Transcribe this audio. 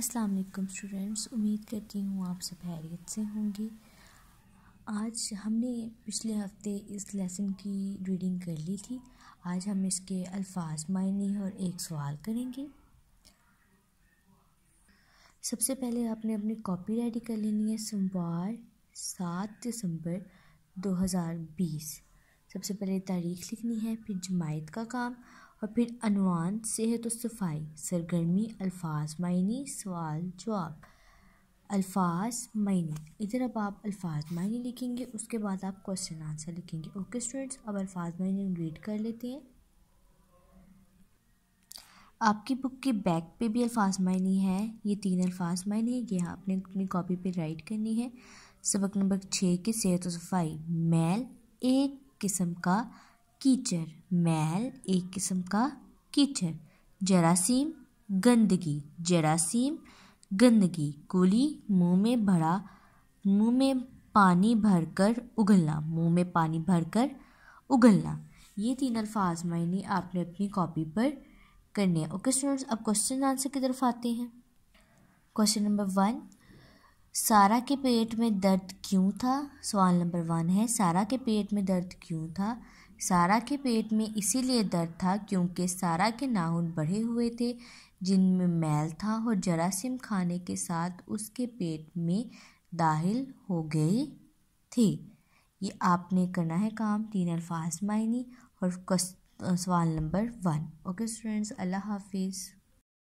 अस्सलाम वालेकुम स्टूडेंट्स उम्मीद करती हूँ आप सब हैरियत से होंगे आज हमने पिछले हफ्ते इस लेसन की रीडिंग कर ली थी आज हम इसके अल्फाज मायने और एक सवाल करेंगे सबसे पहले आपने अपनी कॉपी रेडी कर लेनी है सोमवार सात दिसंबर 2020 सबसे पहले तारीख लिखनी है फिर जमायत का काम और फिर अनवान सेहत और सफाई सरगर्मी अल्फाज मायने सवाल जवाब अल्फाज मायने इधर अब आप अल्फाज मायने लिखेंगे उसके बाद आप क्वेश्चन आंसर लिखेंगे ओके स्टूडेंट्स अब अल्फाज मायने रीड कर लेते हैं आपकी बुक के बैक पे भी अल्फाज मायने है ये तीन अल्फाज मायने हैं ये आपने अपनी कॉपी पे राइट करनी है सबक नंबर छः के सेहत और सफाई मैल एक किस्म का कीचड़ मैल एक किस्म का कीचड़ जरासीम गंदगी जरासीम गंदगी गोली मुंह में भरा मुंह में पानी भरकर उगलना मुंह में पानी भरकर उगलना ये तीन अल्फाज मैंने आपने अपनी कॉपी पर करने हैं ओके स्टूडेंट्स अब क्वेश्चन आंसर की तरफ आते हैं क्वेश्चन नंबर वन सारा के पेट में दर्द क्यों था सवाल नंबर वन है सारा के पेट में दर्द क्यों था सारा के पेट में इसीलिए दर्द था क्योंकि सारा के नाहुन बढ़े हुए थे जिनमें मैल था और जरासिम खाने के साथ उसके पेट में दाहिल हो गई थी ये आपने करना है काम तीन अल्फाज मायनी और सवाल नंबर वन ओके स्टूडेंट्स अल्लाह हाफिज़